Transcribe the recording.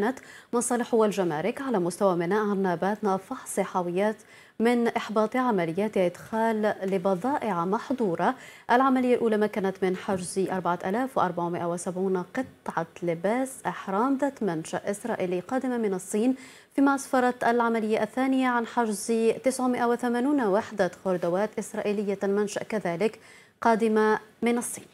كانت مصالح والجمارك على مستوى ميناء عرنابات فحص حاويات من إحباط عمليات إدخال لبضائع محظورة العملية الأولى مكنت من حجز 4470 قطعة لباس أحرام ذات منشأ إسرائيلي قادمة من الصين فيما أسفرت العملية الثانية عن حجز 980 وحدة خردوات إسرائيلية المنشأ كذلك قادمة من الصين